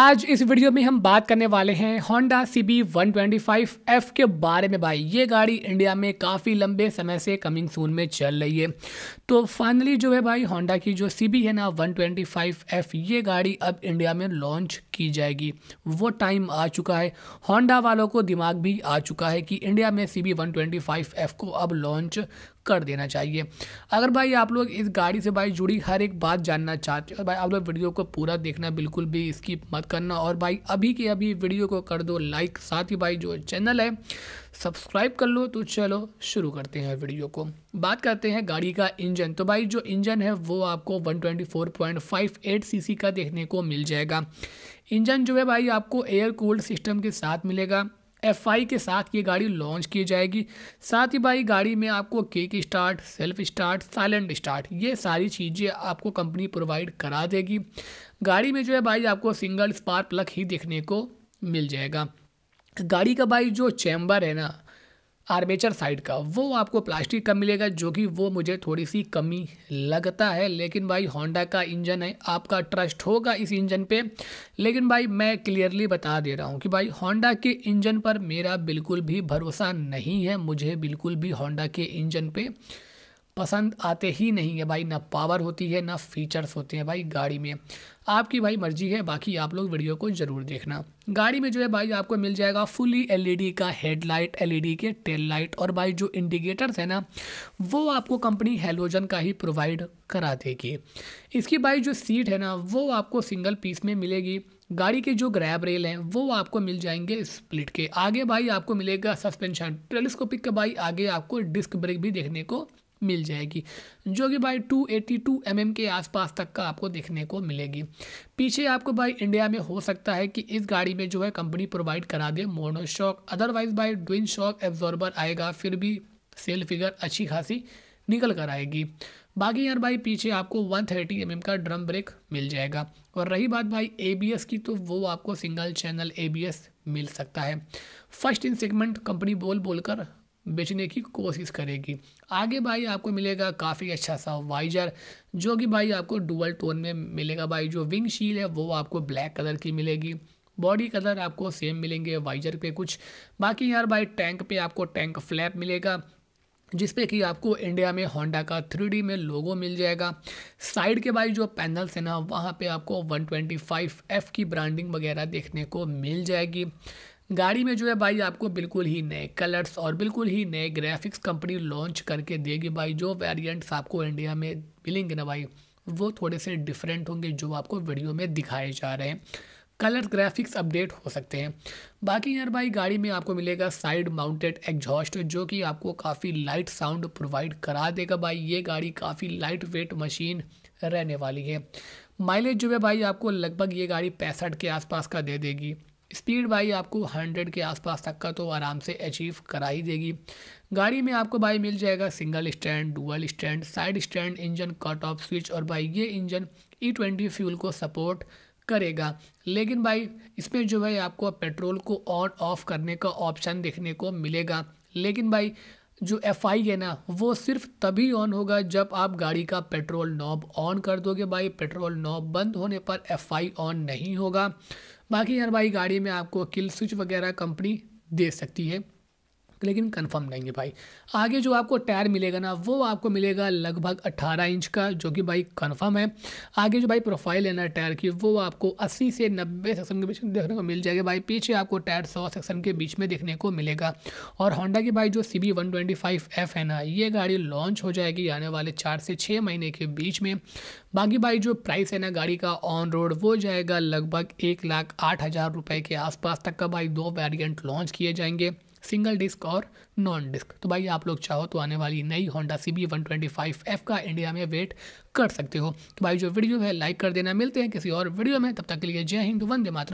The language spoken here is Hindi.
आज इस वीडियो में हम बात करने वाले हैं Honda C B one F के बारे में भाई ये गाड़ी इंडिया में काफ़ी लंबे समय से कमिंग सून में चल रही है तो फाइनली जो है भाई होंडा की जो सी है ना एफ ये गाड़ी अब इंडिया में लॉन्च की जाएगी वो टाइम आ चुका है होंडा वालों को दिमाग भी आ चुका है कि इंडिया में सी बी एफ को अब लॉन्च कर देना चाहिए अगर भाई आप लोग इस गाड़ी से भाई जुड़ी हर एक बात जानना चाहते हो तो भाई आप लोग वीडियो को पूरा देखना बिल्कुल भी स्किप मत करना और भाई अभी के अभी वीडियो को कर दो लाइक साथ ही भाई जो चैनल है सब्सक्राइब कर लो तो चलो शुरू करते हैं वीडियो को बात करते हैं गाड़ी का इंजन तो भाई जो इंजन है वो आपको 124.58 सीसी का देखने को मिल जाएगा इंजन जो है भाई आपको एयर कूल्ड सिस्टम के साथ मिलेगा एफ के साथ ये गाड़ी लॉन्च की जाएगी साथ ही भाई गाड़ी में आपको kick start self start silent start ये सारी चीज़ें आपको कंपनी प्रोवाइड करा देगी गाड़ी में जो है भाई आपको सिंगल स्पार्क प्लग ही देखने को मिल जाएगा गाड़ी का भाई जो चैम्बर है ना आर्मेचर साइड का वो आपको प्लास्टिक का मिलेगा जो कि वो मुझे थोड़ी सी कमी लगता है लेकिन भाई होंडा का इंजन है आपका ट्रस्ट होगा इस इंजन पे लेकिन भाई मैं क्लियरली बता दे रहा हूँ कि भाई होंडा के इंजन पर मेरा बिल्कुल भी भरोसा नहीं है मुझे बिल्कुल भी होंडा के इंजन पर पसंद आते ही नहीं है भाई ना पावर होती है ना फीचर्स होते हैं भाई गाड़ी में आपकी भाई मर्जी है बाकी आप लोग वीडियो को ज़रूर देखना गाड़ी में जो है भाई आपको मिल जाएगा फुली एलईडी का हेडलाइट एलईडी के टेल लाइट और भाई जो इंडिकेटर्स है ना वो आपको कंपनी हेलोजन का ही प्रोवाइड करा देगी इसकी भाई जो सीट है ना वो आपको सिंगल पीस में मिलेगी गाड़ी के जो ग्रैब रेल हैं वो आपको मिल जाएंगे स्प्लिट के आगे भाई आपको मिलेगा सस्पेंशन टेलीस्कोपिक के भाई आगे आपको डिस्क ब्रेक भी देखने को मिल जाएगी जो कि भाई 282 एटी mm के आसपास तक का आपको देखने को मिलेगी पीछे आपको भाई इंडिया में हो सकता है कि इस गाड़ी में जो है कंपनी प्रोवाइड करा दे मोनोशॉक अदरवाइज भाई ड्विन शॉक एब्जॉर्बर आएगा फिर भी सेल फिगर अच्छी खासी निकल कर आएगी बाकी यार भाई पीछे आपको 130 थर्टी mm का ड्रम ब्रेक मिल जाएगा और रही बात भाई एबीएस की तो वो आपको सिंगल चैनल एबीएस मिल सकता है फर्स्ट इन सेगमेंट कंपनी बोल बोल कर बेचने की कोशिश करेगी आगे भाई आपको मिलेगा काफ़ी अच्छा सा वाइजर जो कि भाई आपको डुअल टोन में मिलेगा भाई जो विंग शील है वो आपको ब्लैक कलर की मिलेगी बॉडी कलर आपको सेम मिलेंगे वाइजर पे कुछ बाकी यार भाई टैंक पे आपको टैंक फ्लैप मिलेगा जिसपे कि आपको इंडिया में होंडा का थ्री में लोगो मिल जाएगा साइड के भाई जो पैनल्स हैं ना वहाँ पे आपको 125 एफ की ब्रांडिंग वगैरह देखने को मिल जाएगी गाड़ी में जो है भाई आपको बिल्कुल ही नए कलर्स और बिल्कुल ही नए ग्राफिक्स कंपनी लॉन्च करके देगी भाई जो वेरिएंट्स आपको इंडिया में मिलेंगे ना भाई वो थोड़े से डिफरेंट होंगे जो आपको वीडियो में दिखाए जा रहे हैं कलर ग्राफिक्स अपडेट हो सकते हैं बाकी यार भाई गाड़ी में आपको मिलेगा साइड माउंटेड एग्जॉस्ट जो कि आपको काफ़ी लाइट साउंड प्रोवाइड करा देगा भाई ये गाड़ी काफ़ी लाइट वेट मशीन रहने वाली है माइलेज जो है भाई आपको लगभग ये गाड़ी पैंसठ के आसपास का दे देगी स्पीड भाई आपको 100 के आसपास तक का तो आराम से अचीव करा ही देगी गाड़ी में आपको भाई मिल जाएगा single stand dual stand side stand engine cut off switch और भाई ये इंजन ई ट्वेंटी फ्यूल को सपोर्ट करेगा लेकिन भाई इसमें जो है आपको पेट्रोल को ऑन ऑफ करने का ऑप्शन देखने को मिलेगा लेकिन भाई जो एफ आई है ना वो सिर्फ तभी ऑन होगा जब आप गाड़ी का पेट्रोल नॉब ऑन कर दोगे भाई पेट्रोल नॉब बंद होने पर एफ आई ऑन नहीं होगा बाकी हर भाई गाड़ी में आपको किल स्विच वगैरह कंपनी दे सकती है लेकिन कंफर्म नहीं है भाई आगे जो आपको टायर मिलेगा ना वो आपको मिलेगा लगभग 18 इंच का जो कि भाई कंफर्म है आगे जो भाई प्रोफाइल है ना टायर की वो आपको 80 से 90 सेक्शन के बीच में देखने को मिल जाएगा भाई पीछे आपको टायर 100 सेक्शन के बीच में देखने को मिलेगा और होंडा की भाई जो सी बी है ना ये गाड़ी लॉन्च हो जाएगी आने वाले चार से छः महीने के बीच में बाकी भाई जो प्राइस है ना गाड़ी का ऑन रोड वो जाएगा लगभग एक लाख आठ हज़ार रुपये के आसपास तक का भाई दो वेरिएंट लॉन्च किए जाएंगे सिंगल डिस्क और नॉन डिस्क तो भाई आप लोग चाहो तो आने वाली नई होंडा सी बी का इंडिया में वेट कर सकते हो तो भाई जो वीडियो है लाइक कर देना मिलते हैं किसी और वीडियो में तब तक के लिए जय हिंद वंदे मातरम